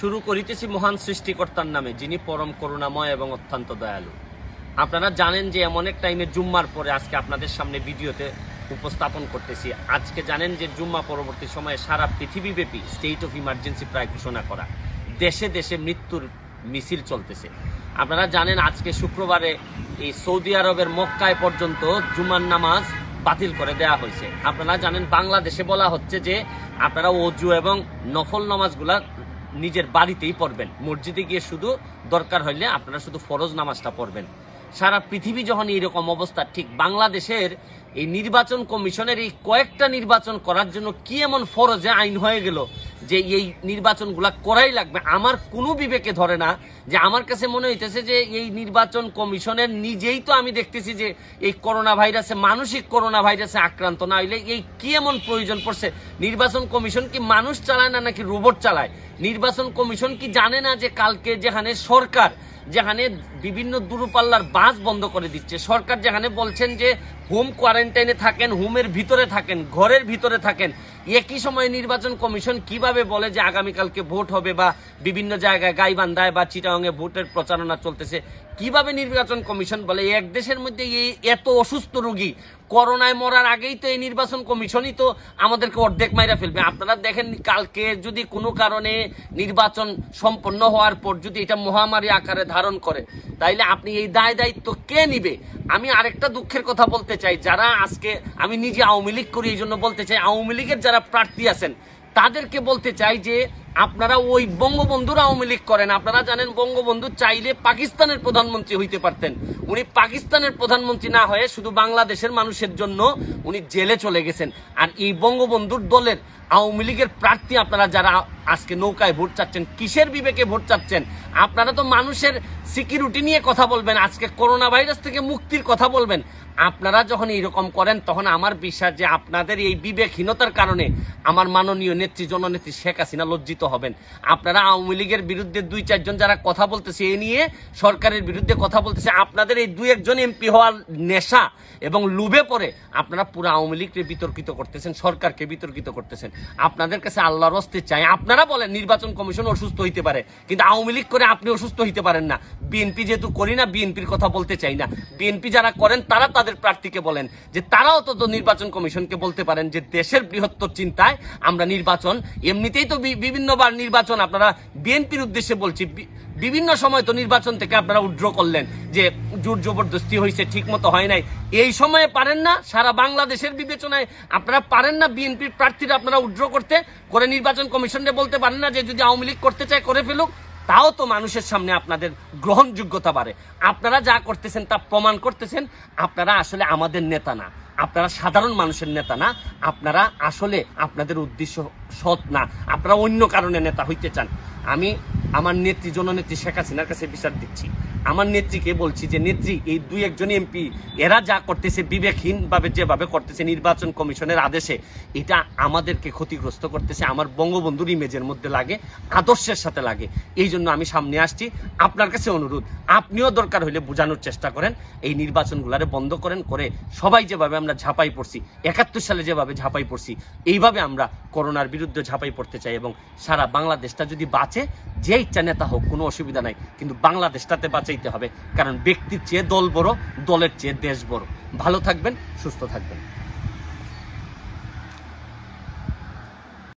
শুরু করিতেছি মহান সৃষ্টিকর্তার নামে যিনি পরম করুণাময় এবং অত্যন্ত দয়ালু আপনারা জানেন যে এমন এক টাইমে জুম্মার পরে আজকে আপনাদের সামনে ভিডিওতে উপস্থাপন করতেছি আজকে জানেন যে জুম্মা পরবর্তী সময়ে সারা পৃথিবীব্যাপী স্টেট অফ ইমার্জেন্সি প্রায় ঘোষণা করা দেশে দেশে মৃত্যুর মিছিল চলতেছে আপনারা জানেন আজকে শুক্রবারে এই সৌদি আরবের মক্কায় পর্যন্ত জুমার নামাজ বাতিল করে দেয়া হয়েছে আপনারা জানেন বাংলাদেশে বলা হচ্ছে যে আপনারা অজু এবং নফল নামাজগুলা নিজের বাড়িতেই পড়বেন মসজিদে গিয়ে শুধু দরকার হইলে আপনারা শুধু ফরজ নামাজটা পড়বেন সারা পৃথিবী যখন এইরকম অবস্থা ঠিক বাংলাদেশের এই নির্বাচন কমিশনের এই কয়েকটা নির্বাচন করার জন্য কি এমন ফরজে আইন হয়ে গেল যে এই নির্বাচনগুলা করাই লাগবে আমার কোনো বিবেকে ধরে না যে আমার কাছে মনে হইতেছে যে এই নির্বাচন কমিশনের নিজেই তো আমি দেখতেছি যে এই করোনা ভাইরাসে মানসিক করোনা ভাইরাসে আক্রান্ত না হইলে এই কি এমন প্রয়োজন পড়ছে নির্বাচন কমিশন কি মানুষ চালায় না নাকি রোবট চালায় নির্বাচন কমিশন কি জানে না যে কালকে যেখানে সরকার যেখানে বিভিন্ন দূরপাল্লার বাস বন্ধ করে দিচ্ছে সরকার যেখানে বলছেন যে হোম কোয়ারেন্টাইনে থাকেন হোমের ভিতরে থাকেন ঘরের ভিতরে থাকেন একই সময়ে নির্বাচন কমিশন কিভাবে বলে যে আগামীকালকে ভোট হবে বা বিভিন্ন জায়গায় গাইবান্ধায় বা চিটাংয়ে ভোটের প্রচারণা চলতেছে কিভাবে নির্বাচন কমিশন বলে এক দেশের মধ্যে এই এত অসুস্থ রোগী করোনায় মরার আগেই তো এই নির্বাচন কমিশনই তো আমাদেরকে অর্ধেক মাইরা ফেলবে আপনারা দেখেন কালকে যদি কোনো কারণে নির্বাচন সম্পন্ন হওয়ার পর যদি এটা মহামারী আকারে ধারণ করে তাইলে আপনি এই দায় দায়িত্ব কে নিবে আমি আরেকটা দুঃখের কথা বলতে চাই যারা আজকে আমি নিজে আওয়ামী লীগ করি এই জন্য বলতে চাই আওয়ামী লীগের যারা প্রার্থী আছেন তাদেরকে বলতে চাই যে আপনারা ওই বঙ্গবন্ধুর আওয়ামী লীগ করেন আপনারা জানেন বঙ্গবন্ধু চাইলে পাকিস্তানের প্রধানমন্ত্রী হইতে পারতেন উনি পাকিস্তানের প্রধানমন্ত্রী না হয়ে শুধু বাংলাদেশের মানুষের জন্য উনি জেলে চলে গেছেন আর এই বঙ্গবন্ধুর দলের আওয়ামী লীগের প্রার্থী আপনারা যারা আজকে নৌকায় ভোট চাচ্ছেন কিসের বিবেকে ভোট চাচ্ছেন আপনারা তো মানুষের সিকিউরিটি নিয়ে কথা বলবেন আজকে করোনা ভাইরাস থেকে মুক্তির কথা বলবেন আপনারা যখন এইরকম করেন তখন আমার বিশ্বাস যে আপনাদের এই বিবেকহীনতার কারণে আমার মাননীয় নেত্রী জননেত্রী শেখ হাসিনা লজ্জিত হবেন আপনারা আওয়ামী লীগের বিরুদ্ধে দুই চারজন যারা কথা বলতেছে এ নিয়ে সরকারের বিরুদ্ধে কথা বলতেছে আপনাদের এই দুই একজন এমপি হওয়ার নেশা এবং লুবে পরে আপনারা পুরো আওয়ামী লীগকে বিতর্কিত করতেছেন সরকারকে বিতর্কিত করতেছেন আপনাদের কাছে আল্লাহর অস্তে চাই আপনারা বলেন নির্বাচন কমিশন অসুস্থ হইতে পারে কিন্তু আওয়ামী লীগ করে আপনি অসুস্থ হইতে পারেন না বিএনপি যেহেতু করি না বিএনপির কথা বলতে চাই না বিএনপি যারা করেন তারা তাদের প্রার্থীকে বলেন যে তারা তো নির্বাচন কমিশনকে বলতে পারেন যে দেশের বৃহত্তর চিন্তায় আমরা নির্বাচন এমনিতেই তো বিভিন্ন বিভিন্নবার নির্বাচন আপনারা বিএনপির উদ্দেশ্যে বলছি বিভিন্ন সময় তো নির্বাচন থেকে আপনারা উড্র করলেন যে জোর জবরদস্তি হয়েছে ঠিক মতো হয় নাই এই সময়ে পারেন না সারা বাংলাদেশের বিবেচনায় আপনারা পারেন না বিএনপির প্রার্থীরা আপনারা উড্র করতে করে নির্বাচন কমিশনে বলতে পারেন না যে যদি আওয়ামী লীগ করতে চায় করে ফেলুক তাও তো মানুষের সামনে আপনাদের গ্রহণযোগ্যতা বাড়ে আপনারা যা করতেছেন তা প্রমাণ করতেছেন আপনারা আসলে আমাদের নেতা না আপনারা সাধারণ মানুষের নেতা না আপনারা আসলে আপনাদের উদ্দেশ্য সৎ না আপনারা অন্য কারণে নেতা হইতে চান আমি আমার নেত্রী জননেত্রী শেখ হাসিনার কাছে বিচার দিচ্ছি আমার নেত্রীকে বলছি যে নেত্রী এই দুই একজন এমপি এরা যা করতেছে বিবেকহীনভাবে যেভাবে করতেছে নির্বাচন কমিশনের আদেশে এটা আমাদেরকে ক্ষতিগ্রস্ত করতেছে আমার বঙ্গবন্ধুর ইমেজের মধ্যে লাগে আদর্শের সাথে লাগে এই জন্য আমি সামনে আসছি আপনার কাছে অনুরোধ আপনিও দরকার হলে বোঝানোর চেষ্টা করেন এই নির্বাচনগুলারে বন্ধ করেন করে সবাই যেভাবে আমরা ঝাঁপাই পড়ছি একাত্তর সালে যেভাবে ঝাঁপাই পড়ছি এইভাবে আমরা করোনার বিরুদ্ধে ঝাঁপাই পড়তে চাই এবং সারা বাংলাদেশটা যদি বাঁচে যে ইচ্ছা নেতা হোক কোনো অসুবিধা নাই কিন্তু বাংলাদেশটাতে বাঁচে চাইতে হবে কারণ ব্যক্তির চেয়ে দল বড় দলের চেয়ে দেশ বড় ভালো থাকবেন সুস্থ থাকবেন